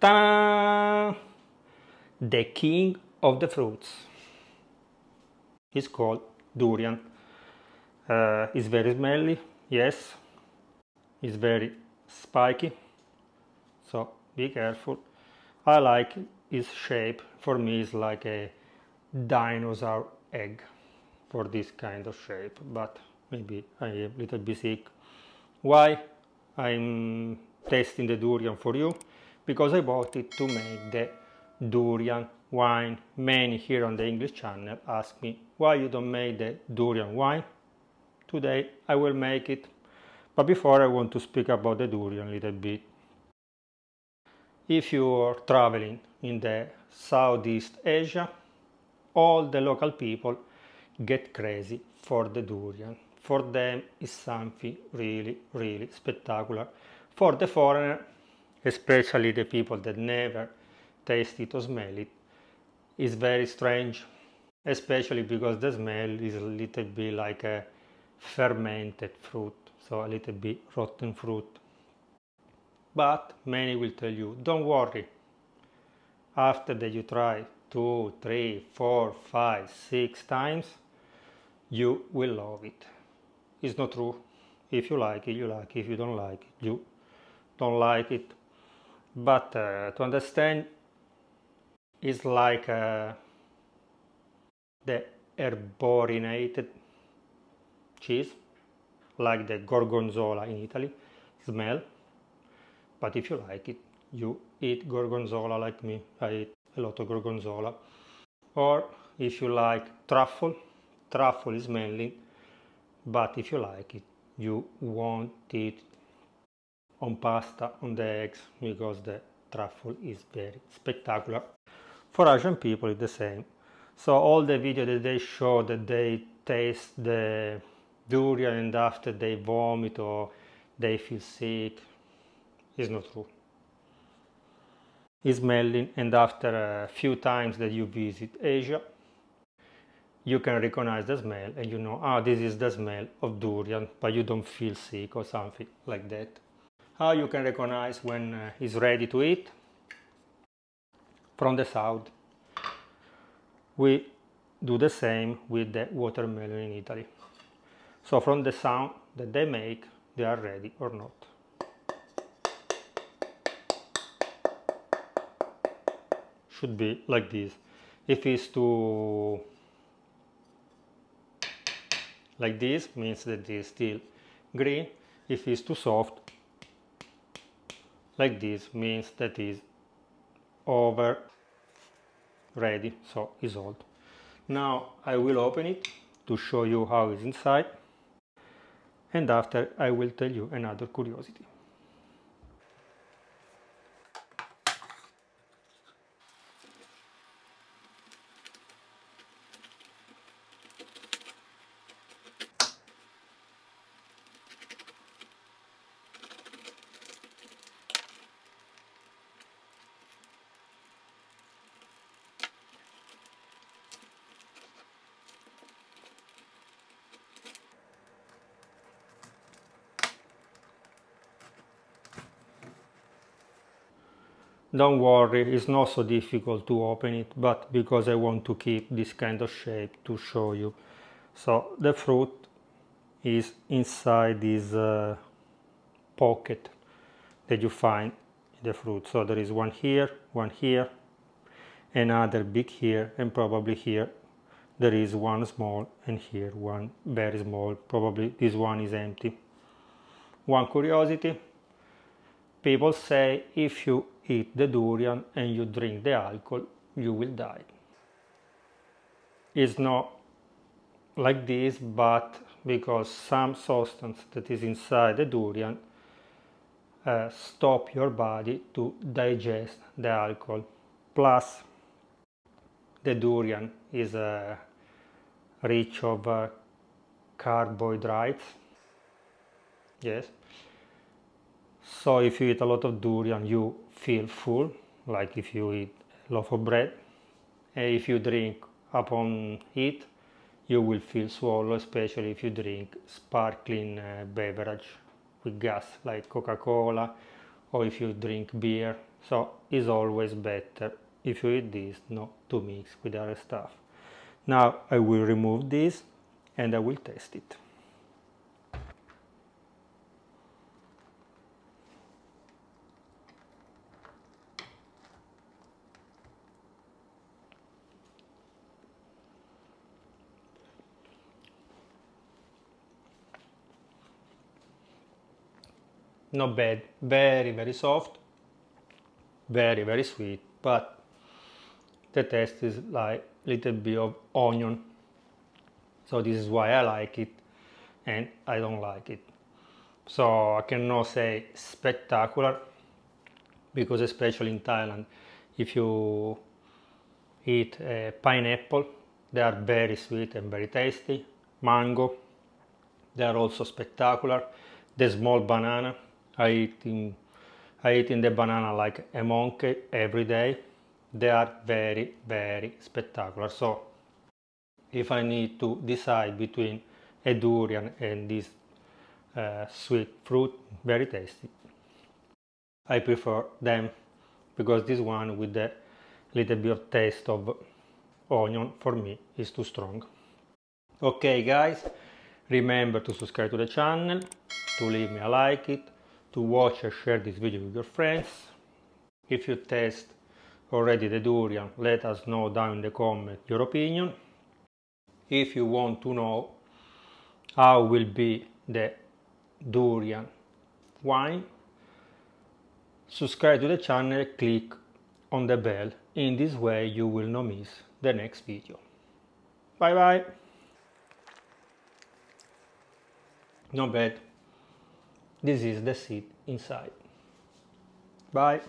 Ta-da! The king of the fruits is called durian. Uh, it's very smelly, yes. It's very spiky, so be careful. I like its shape. For me, it's like a dinosaur egg for this kind of shape, but maybe I am a little bit sick. Why? I'm testing the durian for you because I bought it to make the durian wine. Many here on the English channel ask me why you don't make the durian wine. Today I will make it. But before I want to speak about the durian a little bit. If you are traveling in the Southeast Asia, all the local people get crazy for the durian. For them it's something really, really spectacular. For the foreigner, especially the people that never taste it or smell it, is very strange, especially because the smell is a little bit like a fermented fruit, so a little bit rotten fruit. But many will tell you, don't worry. After that you try two, three, four, five, six times, you will love it. It's not true. If you like it, you like it. If you don't like it, you don't like it but uh, to understand is like uh, the herborinated cheese like the gorgonzola in Italy smell but if you like it you eat gorgonzola like me I eat a lot of gorgonzola or if you like truffle truffle is mainly but if you like it you won't eat on pasta, on the eggs, because the truffle is very spectacular. For Asian people, it's the same. So all the video that they show that they taste the durian and after they vomit or they feel sick is not true. It's smelling and after a few times that you visit Asia, you can recognize the smell and you know, ah, this is the smell of durian, but you don't feel sick or something like that how you can recognize when uh, it's ready to eat from the south. We do the same with the watermelon in Italy. So from the sound that they make, they are ready or not. Should be like this. If it's too like this, means that it is still green. If it's too soft, like this means that is over ready so is old now I will open it to show you how is inside and after I will tell you another curiosity Don't worry, it's not so difficult to open it, but because I want to keep this kind of shape to show you. So the fruit is inside this uh, pocket that you find the fruit. So there is one here, one here, another big here, and probably here there is one small and here one very small. Probably this one is empty. One curiosity, people say if you eat the durian and you drink the alcohol, you will die. It's not like this, but because some substance that is inside the durian uh, stop your body to digest the alcohol. Plus, the durian is uh, rich of uh, carbohydrates. Yes, so if you eat a lot of durian, you feel full, like if you eat a loaf of bread. If you drink upon it, you will feel swollen, especially if you drink sparkling uh, beverage with gas like Coca-Cola or if you drink beer. So it's always better if you eat this not to mix with other stuff. Now I will remove this and I will test it. not bad very very soft very very sweet but the taste is like little bit of onion so this is why I like it and I don't like it so I cannot say spectacular because especially in Thailand if you eat uh, pineapple they are very sweet and very tasty mango they are also spectacular the small banana I eat in, I eat in the banana like a monkey every day. They are very, very spectacular. So if I need to decide between a durian and this uh, sweet fruit, very tasty. I prefer them because this one with the little bit of taste of onion for me is too strong. Okay guys, remember to subscribe to the channel, to leave me a like it, to watch and share this video with your friends. If you test already the durian, let us know down in the comment your opinion. If you want to know how will be the durian wine, subscribe to the channel, click on the bell. In this way you will not miss the next video. Bye bye! Not bad. This is the seat inside. Bye.